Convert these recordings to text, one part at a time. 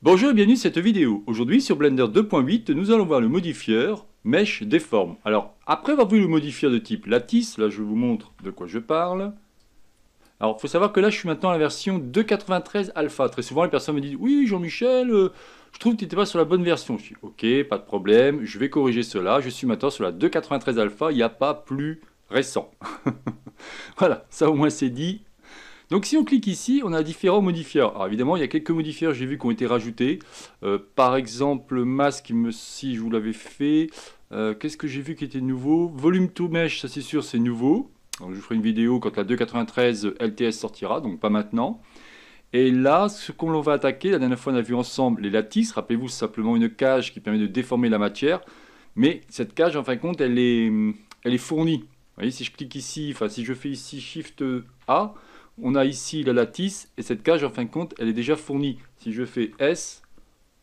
Bonjour et bienvenue à cette vidéo. Aujourd'hui sur Blender 2.8, nous allons voir le modifieur Mesh Deform. Alors, après avoir vu le modifieur de type Lattice, là je vous montre de quoi je parle. Alors, il faut savoir que là je suis maintenant à la version 2.93 alpha. Très souvent les personnes me disent « Oui Jean-Michel, euh, je trouve que tu n'étais pas sur la bonne version. » Je dis « Ok, pas de problème, je vais corriger cela. Je suis maintenant sur la 2.93 alpha, il n'y a pas plus récent. » Voilà, ça au moins c'est dit. Donc si on clique ici, on a différents modifieurs. Alors évidemment, il y a quelques que j'ai vu, qui ont été rajoutés. Euh, par exemple, masque, si je vous l'avais fait. Euh, qu'est-ce que j'ai vu qui était nouveau Volume to mesh, ça c'est sûr, c'est nouveau. je vous ferai une vidéo quand la 2.93 LTS sortira, donc pas maintenant. Et là, ce qu'on va attaquer, la dernière fois on a vu ensemble les lattices, rappelez-vous, c'est simplement une cage qui permet de déformer la matière, mais cette cage, en fin de compte, elle est, elle est fournie. Vous voyez, si je clique ici, enfin si je fais ici Shift A, on a ici la lattice et cette cage en fin de compte elle est déjà fournie. Si je fais S,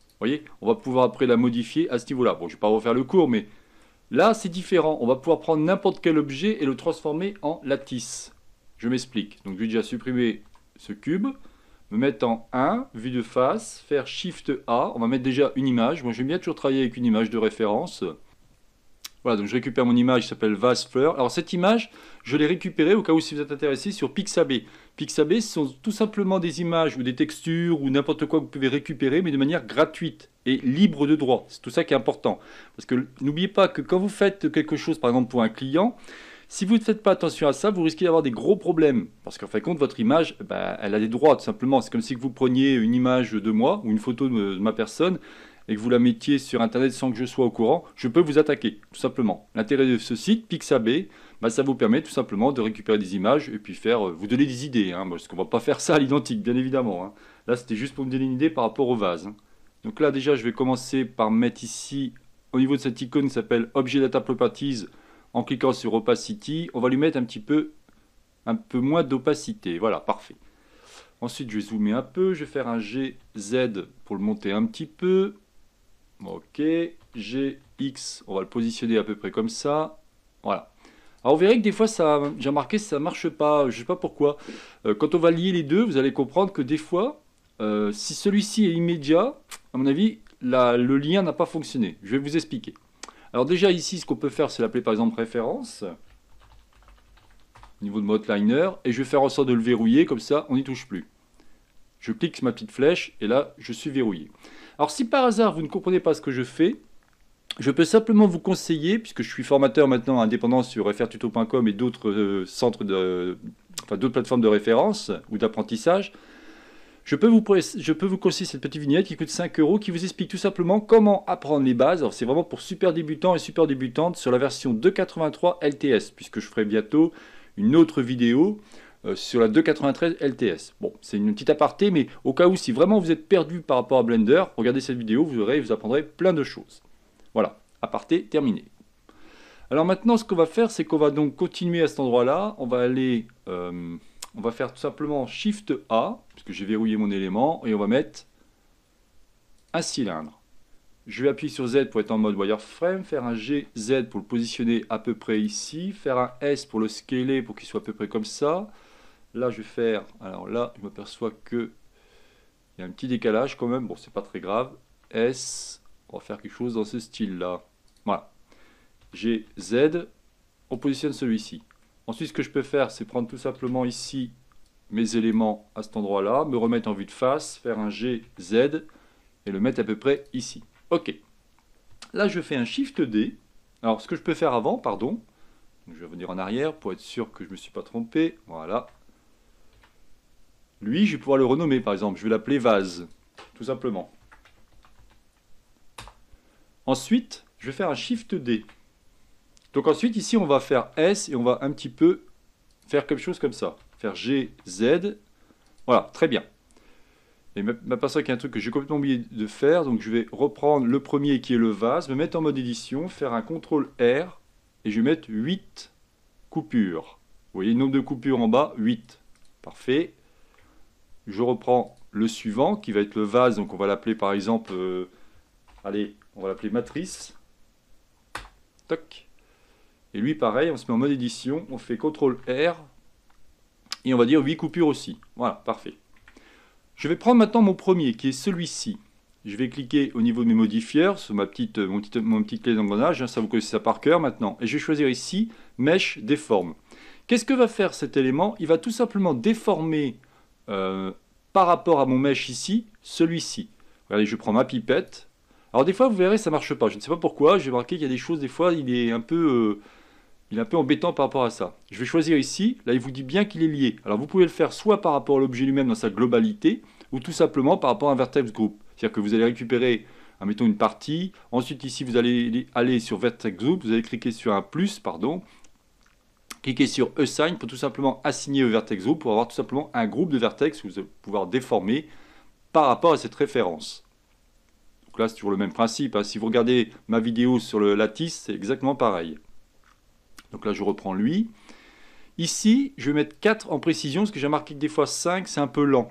vous voyez, on va pouvoir après la modifier à ce niveau-là. Bon, je ne vais pas refaire le cours, mais là c'est différent. On va pouvoir prendre n'importe quel objet et le transformer en lattice. Je m'explique. Donc je vais déjà supprimer ce cube, me mettre en 1, vue de face, faire Shift A. On va mettre déjà une image. Moi j'aime bien toujours travailler avec une image de référence. Voilà, donc je récupère mon image qui s'appelle Vase Fleur. Alors cette image, je l'ai récupérée au cas où si vous êtes intéressé sur Pixabay. Pixabay, ce sont tout simplement des images ou des textures ou n'importe quoi que vous pouvez récupérer, mais de manière gratuite et libre de droit. C'est tout ça qui est important. Parce que n'oubliez pas que quand vous faites quelque chose, par exemple, pour un client, si vous ne faites pas attention à ça, vous risquez d'avoir des gros problèmes. Parce qu'en fin de compte, votre image, ben, elle a des droits, tout simplement. C'est comme si vous preniez une image de moi ou une photo de ma personne et que vous la mettiez sur Internet sans que je sois au courant. Je peux vous attaquer, tout simplement. L'intérêt de ce site, Pixabay, bah, ça vous permet tout simplement de récupérer des images et puis faire, euh, vous donner des idées, hein. parce qu'on ne va pas faire ça à l'identique, bien évidemment. Hein. Là, c'était juste pour me donner une idée par rapport au vase. Hein. Donc là, déjà, je vais commencer par mettre ici, au niveau de cette icône qui s'appelle Objet Data Properties, en cliquant sur Opacity, on va lui mettre un petit peu, un peu moins d'opacité. Voilà, parfait. Ensuite, je vais zoomer un peu, je vais faire un GZ pour le monter un petit peu. Ok, GX, on va le positionner à peu près comme ça. Voilà, alors vous verrez que des fois, ça, j'ai remarqué, ça marche pas. Je sais pas pourquoi. Euh, quand on va lier les deux, vous allez comprendre que des fois, euh, si celui-ci est immédiat, à mon avis, le lien n'a pas fonctionné. Je vais vous expliquer. Alors déjà ici, ce qu'on peut faire, c'est l'appeler par exemple référence niveau de mode liner et je vais faire en sorte de le verrouiller comme ça on n'y touche plus je clique sur ma petite flèche et là je suis verrouillé alors si par hasard vous ne comprenez pas ce que je fais je peux simplement vous conseiller, puisque je suis formateur maintenant indépendant sur frtuto.com et d'autres euh, centres de, enfin, d'autres plateformes de référence ou d'apprentissage, je peux, vous, je peux vous conseiller cette petite vignette qui coûte 5 euros, qui vous explique tout simplement comment apprendre les bases. c'est vraiment pour super débutants et super débutantes sur la version 2.83 LTS, puisque je ferai bientôt une autre vidéo euh, sur la 2.93 LTS. Bon, c'est une petite aparté, mais au cas où si vraiment vous êtes perdu par rapport à Blender, regardez cette vidéo, vous aurez, vous apprendrez plein de choses. Voilà, aparté terminé. Alors maintenant, ce qu'on va faire, c'est qu'on va donc continuer à cet endroit-là. On va aller, euh, on va faire tout simplement Shift A, puisque j'ai verrouillé mon élément, et on va mettre un cylindre. Je vais appuyer sur Z pour être en mode wireframe, faire un GZ pour le positionner à peu près ici, faire un S pour le scaler pour qu'il soit à peu près comme ça. Là, je vais faire, alors là, je m'aperçois que il y a un petit décalage quand même, bon, c'est pas très grave. S, on va faire quelque chose dans ce style-là. Voilà. G, Z, on positionne celui-ci. Ensuite, ce que je peux faire, c'est prendre tout simplement ici mes éléments à cet endroit-là, me remettre en vue de face, faire un G, Z, et le mettre à peu près ici. OK. Là, je fais un Shift D. Alors, ce que je peux faire avant, pardon, je vais venir en arrière pour être sûr que je ne me suis pas trompé. Voilà. Lui, je vais pouvoir le renommer, par exemple. Je vais l'appeler vase, tout simplement. Ensuite, je vais faire un Shift D. Donc ensuite, ici, on va faire S et on va un petit peu faire quelque chose comme ça. Faire G, Z. Voilà, très bien. Et ma qu'il y a un truc que j'ai complètement oublié de faire, donc je vais reprendre le premier qui est le vase, me mettre en mode édition, faire un CTRL R, et je vais mettre 8 coupures. Vous voyez, le nombre de coupures en bas, 8. Parfait. Je reprends le suivant, qui va être le vase, donc on va l'appeler par exemple... Euh, allez, on va l'appeler matrice. Toc. Et lui, pareil, on se met en mode édition, on fait CTRL R, et on va dire 8 coupures aussi. Voilà, parfait. Je vais prendre maintenant mon premier, qui est celui-ci. Je vais cliquer au niveau de mes modifieurs, sur ma petite, mon, petit, mon clé d'engrenage, hein, ça vous connaissez ça par cœur maintenant. Et je vais choisir ici, mèche déforme. Qu'est-ce que va faire cet élément Il va tout simplement déformer euh, par rapport à mon mèche ici, celui-ci. Regardez, je prends ma pipette, alors des fois, vous verrez, ça marche pas. Je ne sais pas pourquoi. J'ai remarqué qu'il y a des choses, des fois, il est un peu... Euh, il est un peu embêtant par rapport à ça. Je vais choisir ici, là il vous dit bien qu'il est lié. Alors vous pouvez le faire soit par rapport à l'objet lui-même dans sa globalité, ou tout simplement par rapport à un vertex group. C'est-à-dire que vous allez récupérer, admettons, une partie, ensuite ici vous allez aller sur vertex group, vous allez cliquer sur un plus, pardon, cliquez sur assign pour tout simplement assigner au vertex group, pour avoir tout simplement un groupe de vertex que vous allez pouvoir déformer par rapport à cette référence. Donc là, c'est toujours le même principe. Hein. Si vous regardez ma vidéo sur le lattice, c'est exactement pareil. Donc là, je reprends lui. Ici, je vais mettre 4 en précision, parce que j'ai marqué que des fois 5, c'est un peu lent.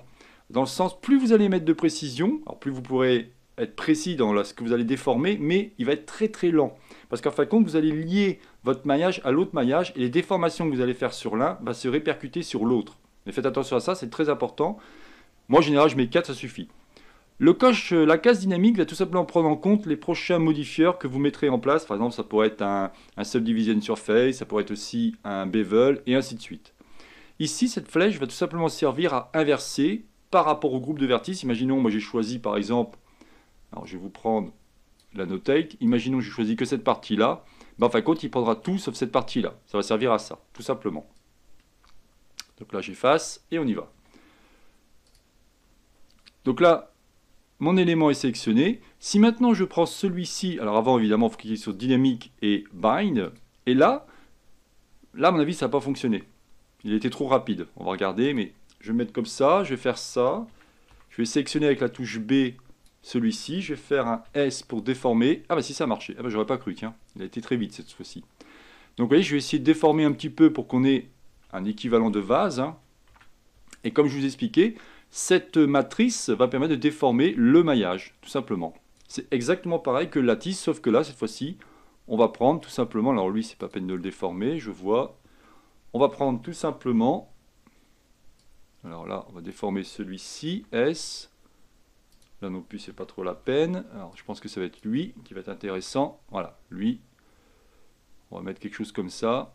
Dans le sens, plus vous allez mettre de précision, alors plus vous pourrez être précis dans ce que vous allez déformer, mais il va être très très lent. Parce qu'en fin de compte, vous allez lier votre maillage à l'autre maillage, et les déformations que vous allez faire sur l'un va se répercuter sur l'autre. Mais faites attention à ça, c'est très important. Moi, en général, je mets 4, ça suffit. Le coche, euh, la case dynamique va tout simplement prendre en compte les prochains modifieurs que vous mettrez en place. Par exemple, ça pourrait être un, subdivision surface, ça pourrait être aussi un bevel, et ainsi de suite. Ici, cette flèche va tout simplement servir à inverser par rapport au groupe de vertices. Imaginons, moi j'ai choisi par exemple, alors je vais vous prendre la notate, imaginons que j'ai choisi que cette partie-là, ben, en fin de compte, il prendra tout sauf cette partie-là. Ça va servir à ça, tout simplement. Donc là, j'efface et on y va. Donc là, mon élément est sélectionné. Si maintenant je prends celui-ci, alors avant évidemment il faut cliquer sur dynamique et bind, et là, là à mon avis ça n'a pas fonctionné. Il était trop rapide, on va regarder, mais je vais mettre comme ça, je vais faire ça, je vais sélectionner avec la touche B celui-ci, je vais faire un S pour déformer. Ah bah si ça a marché, ah bah j'aurais pas cru, tiens, il a été très vite cette fois-ci. Donc vous voyez, je vais essayer de déformer un petit peu pour qu'on ait un équivalent de vase. Hein. Et comme je vous expliquais, cette matrice va permettre de déformer le maillage, tout simplement. C'est exactement pareil que la sauf que là, cette fois-ci, on va prendre tout simplement, alors lui, c'est pas peine de le déformer, je vois. On va prendre tout simplement, alors là, on va déformer celui-ci, S. Là non plus, c'est pas trop la peine. Alors, je pense que ça va être lui qui va être intéressant. Voilà, lui. On va mettre quelque chose comme ça.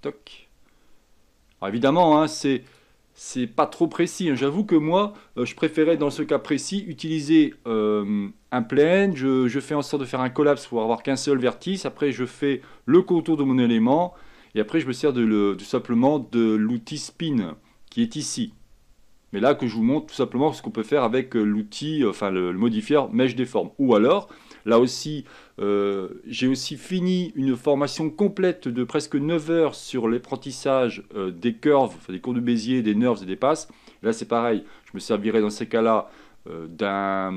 Toc. Alors, évidemment, hein, c'est c'est pas trop précis. Hein. J'avoue que moi, euh, je préférais dans ce cas précis utiliser euh, un plane. Je, fais en sorte de faire un collapse pour avoir qu'un seul vertice. Après, je fais le contour de mon élément. Et après, je me sers de tout simplement de l'outil spin qui est ici. Mais là, que je vous montre tout simplement ce qu'on peut faire avec euh, l'outil, enfin le, le modifier mèche des formes. Ou alors, Là aussi, euh, j'ai aussi fini une formation complète de presque 9 heures sur l'apprentissage euh, des curves, des courbes de Bézier, des nerfs et des passes. Là, c'est pareil, je me servirai dans ces cas-là euh,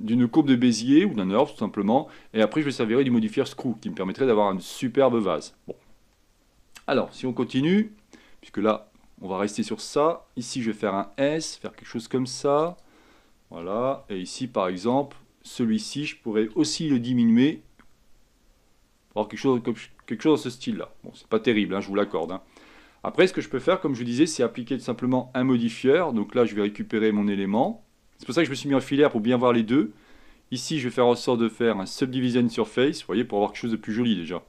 d'une courbe de Bézier ou d'un nerve tout simplement, et après je vais servirai du modifier screw qui me permettrait d'avoir une superbe vase. Alors, si on continue, puisque là on va rester sur ça, ici je vais faire un S, faire quelque chose comme ça, voilà, et ici par exemple, celui-ci, je pourrais aussi le diminuer pour avoir quelque chose, dans ce style-là. Bon, c'est pas terrible, hein, je vous l'accorde. Hein. Après, ce que je peux faire, comme je disais, c'est appliquer tout simplement un modifieur. Donc là, je vais récupérer mon élément. C'est pour ça que je me suis mis en filaire pour bien voir les deux. Ici, je vais faire en sorte de faire un subdivision surface, vous voyez, pour avoir quelque chose de plus joli déjà.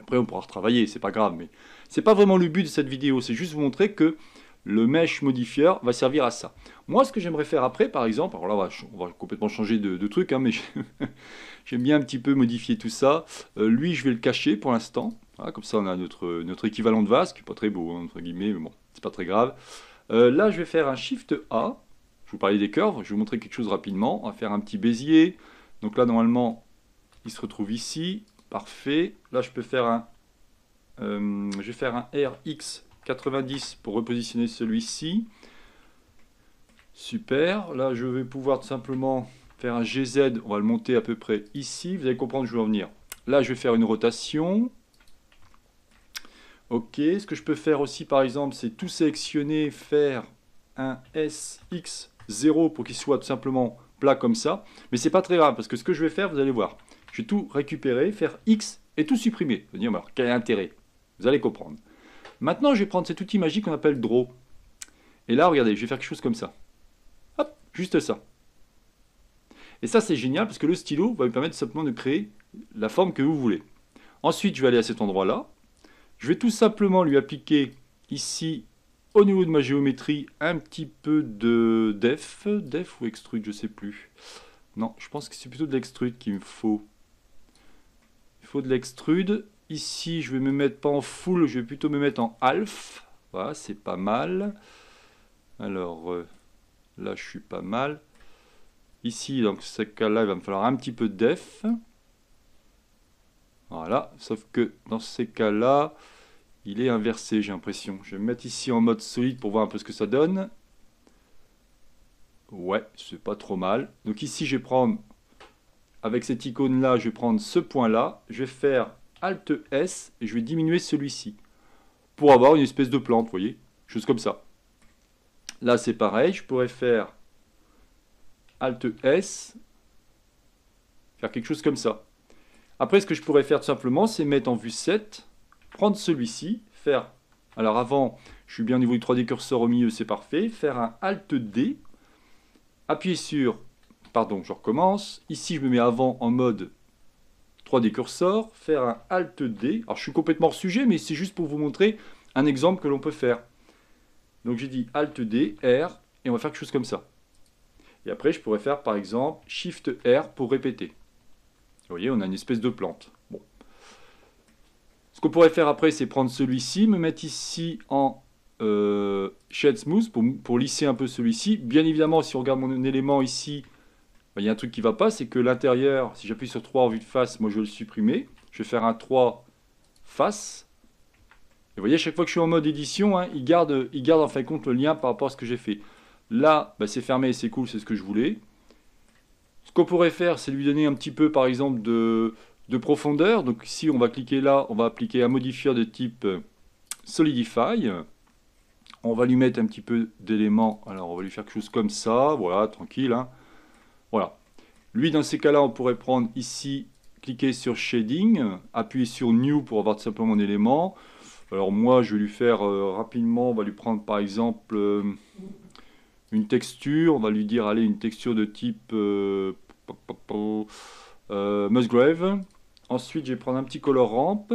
après, on pourra retravailler, c'est pas grave, mais c'est pas vraiment le but de cette vidéo, c'est juste vous montrer que le mesh modifier va servir à ça. Moi, ce que j'aimerais faire après, par exemple, alors là, on va, complètement changer de, truc, hein, mais j'aime bien un petit peu modifier tout ça. Euh, lui, je vais le cacher pour l'instant. Hein, comme ça, on a notre, notre équivalent de vase, qui n'est pas très beau, hein, entre guillemets, mais bon, c'est pas très grave. Euh, là, je vais faire un Shift A. Je vous parlais des curves, je vais vous montrer quelque chose rapidement. On va faire un petit bézier. Donc là, normalement, il se retrouve ici. Parfait. Là, je peux faire un... Euh, je vais faire un RX 90 pour repositionner celui-ci. Super. Là, je vais pouvoir tout simplement faire un GZ. On va le monter à peu près ici. Vous allez comprendre, je vais en venir. Là, je vais faire une rotation. OK. Ce que je peux faire aussi, par exemple, c'est tout sélectionner, faire un SX0 pour qu'il soit tout simplement plat comme ça. Mais c'est pas très grave parce que ce que je vais faire, vous allez voir. Je vais tout récupérer, faire X et tout supprimer. Vous allez dire, quel intérêt Vous allez comprendre. Maintenant, je vais prendre cet outil magique qu'on appelle draw. Et là, regardez, je vais faire quelque chose comme ça. Hop, juste ça. Et ça, c'est génial parce que le stylo va me permettre simplement de créer la forme que vous voulez. Ensuite, je vais aller à cet endroit-là. Je vais tout simplement lui appliquer ici, au niveau de ma géométrie, un petit peu de def. Def ou extrude, je ne sais plus. Non, je pense que c'est plutôt de l'extrude qu'il me faut. Il faut de l'extrude. Ici, je vais me mettre pas en full, je vais plutôt me mettre en half. Voilà, c'est pas mal. Alors, euh, là, je suis pas mal. Ici, donc, ce cas-là, il va me falloir un petit peu de def. Voilà, sauf que dans ces cas-là, il est inversé, j'ai l'impression. Je vais me mettre ici en mode solide pour voir un peu ce que ça donne. Ouais, c'est pas trop mal. Donc ici, je vais prendre, avec cette icône-là, je vais prendre ce point-là. Je vais faire Alt S et je vais diminuer celui-ci pour avoir une espèce de plante, vous voyez, chose comme ça. Là, c'est pareil, je pourrais faire Alt S, faire quelque chose comme ça. Après, ce que je pourrais faire tout simplement, c'est mettre en vue 7, prendre celui-ci, faire... Alors avant, je suis bien au niveau du 3D curseur au milieu, c'est parfait. Faire un Alt D, appuyer sur... Pardon, je recommence. Ici, je me mets avant en mode des curseurs, faire un Alt D. Alors je suis complètement hors sujet, mais c'est juste pour vous montrer un exemple que l'on peut faire. Donc j'ai dit Alt D, R, et on va faire quelque chose comme ça. Et après, je pourrais faire par exemple Shift R pour répéter. Vous voyez, on a une espèce de plante. Bon. Ce qu'on pourrait faire après, c'est prendre celui-ci, me mettre ici en euh, Shade Smooth pour lisser un peu celui-ci. Bien évidemment, si on regarde mon élément ici, ben, il y a un truc qui ne va pas, c'est que l'intérieur, si j'appuie sur 3 en vue de face, moi je vais le supprimer. Je vais faire un 3 face. Et vous voyez, à chaque fois que je suis en mode édition, hein, il, garde, il garde en fin de compte le lien par rapport à ce que j'ai fait. Là, ben, c'est fermé, et c'est cool, c'est ce que je voulais. Ce qu'on pourrait faire, c'est lui donner un petit peu, par exemple, de, profondeur. Donc ici, on va cliquer là, on va appliquer un modifier de type euh, Solidify. On va lui mettre un petit peu d'éléments. Alors on va lui faire quelque chose comme ça, voilà, tranquille. Hein. Voilà. Lui, dans ces cas-là, on pourrait prendre ici, cliquer sur Shading, appuyer sur New pour avoir tout simplement un élément. Alors moi, je vais lui faire euh, rapidement, on va lui prendre par exemple euh, une texture. On va lui dire, allez, une texture de type euh, Musgrave. Ensuite, je vais prendre un petit color ramp.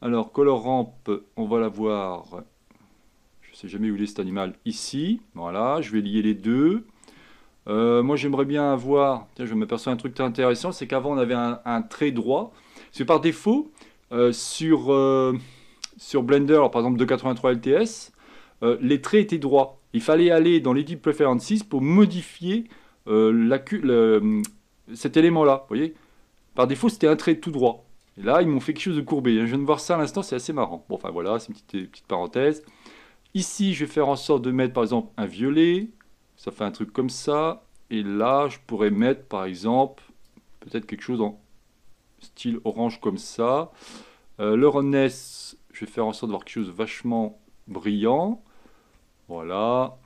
Alors, color ramp, on va la voir, je ne sais jamais où il est cet animal, ici. Voilà, je vais lier les deux. Euh, moi, j'aimerais bien avoir. Tiens, je m'aperçois un truc très intéressant c'est qu'avant, on avait un, trait droit. C'est par défaut, euh, sur, euh, sur Blender, par exemple 283 LTS, les traits étaient droits. Il fallait aller dans l'Edit Preferences pour modifier cet élément-là. voyez Par défaut, c'était un trait tout droit. Et là, ils m'ont fait quelque chose de courbé. Hein. Je viens de voir ça à l'instant, c'est assez marrant. Bon, enfin voilà, c'est une petite, petite parenthèse. Ici, je vais faire en sorte de mettre par exemple un violet, ça fait un truc comme ça. Et là, je pourrais mettre, par exemple, peut-être quelque chose en style orange comme ça. Euh, le je vais faire en sorte d'avoir quelque chose de vachement brillant. Voilà.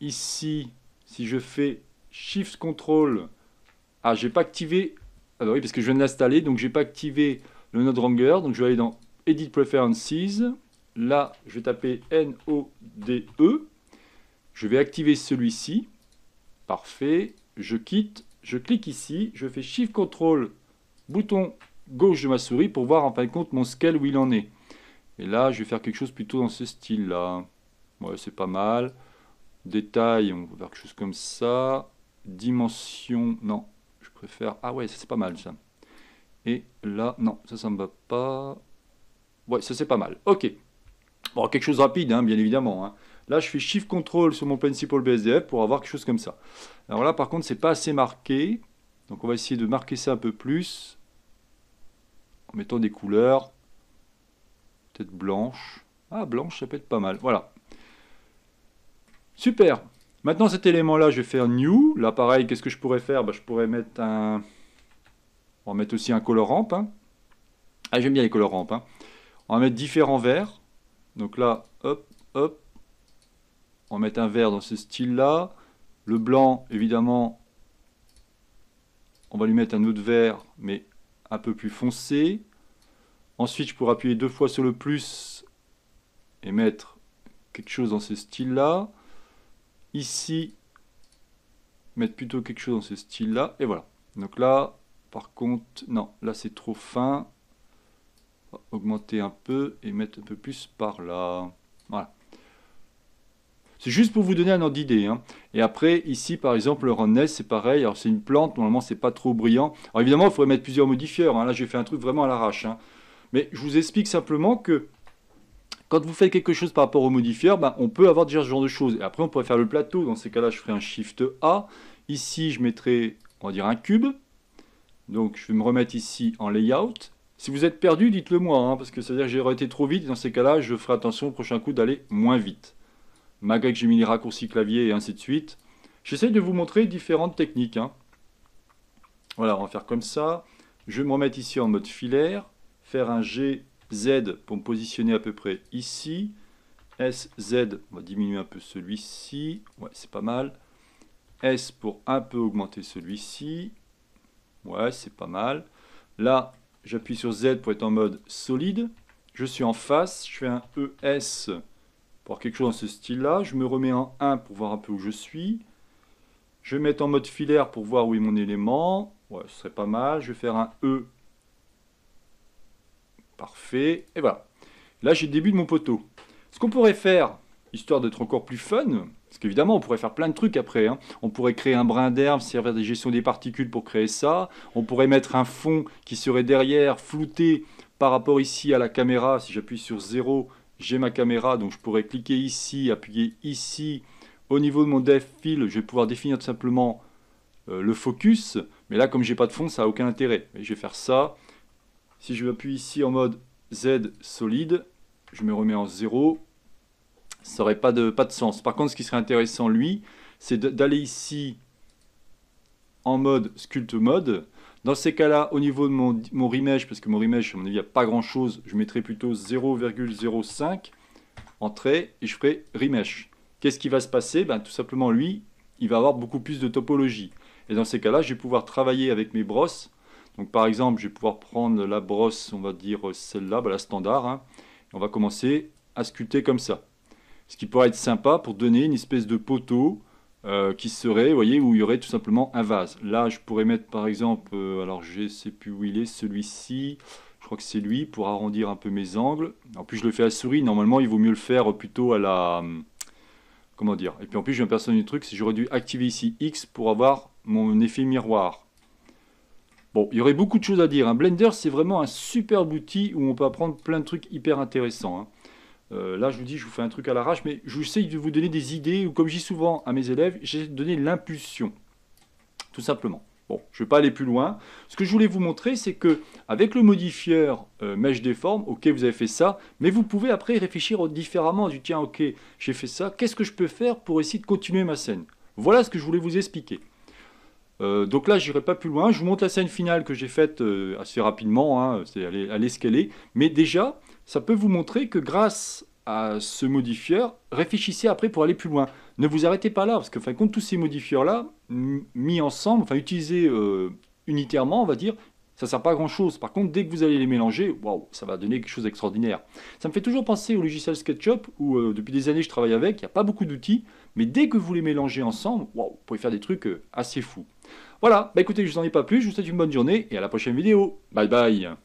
Ici, si je fais Shift Control, ah, j'ai pas activé. Alors ah bah oui, parce que je viens de l'installer, donc j'ai pas activé le Node ranger Donc je vais aller dans Edit Preferences. Là, je vais taper N-O-D-E. Je vais activer celui-ci. Parfait. Je quitte. Je clique ici. Je fais Shift ctrl bouton gauche de ma souris pour voir en fin de compte mon scale où il en est. Et là, je vais faire quelque chose plutôt dans ce style-là. Ouais, c'est pas mal. Détail, on va faire quelque chose comme ça. Dimension, non, je préfère... Ah ouais, ça c'est pas mal ça. Et là, non, ça, ça me va pas. Ouais, ça c'est pas mal. Ok. Bon, quelque chose rapide, hein, bien évidemment. Hein. Là, je fais Shift Control sur mon Principal BSDF pour avoir quelque chose comme ça. Alors là, par contre, c'est pas assez marqué. Donc on va essayer de marquer ça un peu plus en mettant des couleurs. Peut-être blanche. Ah, blanche, ça peut être pas mal. Voilà. Super. Maintenant, cet élément-là, je vais faire New. Là, pareil, qu'est-ce que je pourrais faire bah, Je pourrais mettre un... On va mettre aussi un colorant. Hein. Ah, j'aime bien les colorants. Hein. On va mettre différents verts. Donc là, hop, hop, on va mettre un vert dans ce style-là. Le blanc, évidemment, on va lui mettre un autre vert, mais un peu plus foncé. Ensuite, je pourrais appuyer deux fois sur le plus et mettre quelque chose dans ce style-là. Ici, mettre plutôt quelque chose dans ce style-là. Et voilà. Donc là, par contre, non, là c'est trop fin. Augmenter un peu et mettre un peu plus par là. Voilà. C'est juste pour vous donner un ordre d'idée. Hein. Et après, ici, par exemple, le roundness, c'est pareil. Alors, c'est une plante, normalement, c'est pas trop brillant. Alors, évidemment, il faudrait mettre plusieurs modifieurs. Hein. Là, j'ai fait un truc vraiment à l'arrache. Hein. Mais je vous explique simplement que quand vous faites quelque chose par rapport aux modifieurs, ben, on peut avoir déjà ce genre de choses. Et après, on pourrait faire le plateau. Dans ces cas-là, je ferai un Shift A. Ici, je mettrai, on va dire, un cube. Donc, je vais me remettre ici en layout. Si vous êtes perdu, dites-le moi, parce que ça veut dire que j'ai été trop vite. Dans ces cas-là, je ferai attention au prochain coup d'aller moins vite que j'ai mis les raccourcis clavier et ainsi de suite. J'essaye de vous montrer différentes techniques. Hein. Voilà, on va faire comme ça. Je vais me remettre ici en mode filaire, faire un GZ pour me positionner à peu près ici. SZ, on va diminuer un peu celui-ci. Ouais, c'est pas mal. S pour un peu augmenter celui-ci. Ouais, c'est pas mal. Là, j'appuie sur Z pour être en mode solide. Je suis en face, je fais un ES pour quelque chose dans ce style-là. Je me remets en 1 pour voir un peu où je suis. Je vais mettre en mode filaire pour voir où est mon élément. Ouais, ce serait pas mal. Je vais faire un E. Parfait. Et voilà. Là, j'ai le début de mon poteau. Ce qu'on pourrait faire, histoire d'être encore plus fun, parce qu'évidemment, on pourrait faire plein de trucs après. Hein. On pourrait créer un brin d'herbe, servir des gestion des particules pour créer ça. On pourrait mettre un fond qui serait derrière, flouté par rapport ici à la caméra. Si j'appuie sur 0, j'ai ma caméra, donc je pourrais cliquer ici, appuyer ici. Au niveau de mon dev file, je vais pouvoir définir tout simplement euh, le focus. Mais là, comme j'ai pas de fond, ça n'a aucun intérêt. je vais faire ça. Si je m'appuie ici en mode Z solide, je me remets en zéro. Ça n'aurait pas de, pas de sens. Par contre, ce qui serait intéressant, lui, c'est d'aller ici en mode sculpt mode dans ces cas-là, au niveau de mon, mon remesh, parce que mon remesh, à mon avis, il n'y a pas grand-chose, je mettrai plutôt 0,05 entrée et je ferai remesh. Qu'est-ce qui va se passer ben, Tout simplement, lui, il va avoir beaucoup plus de topologie. Et dans ces cas-là, je vais pouvoir travailler avec mes brosses. Donc par exemple, je vais pouvoir prendre la brosse, on va dire celle-là, ben, la standard. Hein, et on va commencer à sculpter comme ça. Ce qui pourrait être sympa pour donner une espèce de poteau euh, qui serait, vous voyez, où il y aurait tout simplement un vase. Là, je pourrais mettre par exemple, euh, alors je ne sais plus où il est, celui-ci, je crois que c'est lui, pour arrondir un peu mes angles. En plus, je le fais à souris, normalement, il vaut mieux le faire plutôt à la... Comment dire Et puis en plus, je viens personne du truc, si j'aurais dû activer ici X pour avoir mon effet miroir. Bon, il y aurait beaucoup de choses à dire. un hein. Blender, c'est vraiment un super outil où on peut apprendre plein de trucs hyper intéressants. Hein. Euh, là, je vous dis, je vous fais un truc à l'arrache, mais je j'essaye de vous donner des idées, ou comme je dis souvent à mes élèves, j'ai donné l'impulsion, tout simplement. Bon, je ne vais pas aller plus loin. Ce que je voulais vous montrer, c'est que avec le modifieur Mesh mèche des ok, vous avez fait ça, mais vous pouvez après réfléchir différemment du tiens, ok, j'ai fait ça, qu'est-ce que je peux faire pour essayer de continuer ma scène Voilà ce que je voulais vous expliquer. Euh, donc là, j'irai pas plus loin. Je vous montre la scène finale que j'ai faite euh, assez rapidement, hein. c'est à l'escalier Mais déjà, ça peut vous montrer que grâce à ce modifieur, réfléchissez après pour aller plus loin. Ne vous arrêtez pas là, parce que, fin compte, tous ces modifieurs-là, mis ensemble, enfin, utilisés euh, unitairement, on va dire, ça ne sert pas à grand-chose. Par contre, dès que vous allez les mélanger, waouh, ça va donner quelque chose d'extraordinaire. Ça me fait toujours penser au logiciel SketchUp, où euh, depuis des années, je travaille avec, il n'y a pas beaucoup d'outils, mais dès que vous les mélangez ensemble, waouh, vous pouvez faire des trucs euh, assez fous. Voilà, bah, écoutez, je vous en ai pas plus, je vous souhaite une bonne journée, et à la prochaine vidéo. Bye bye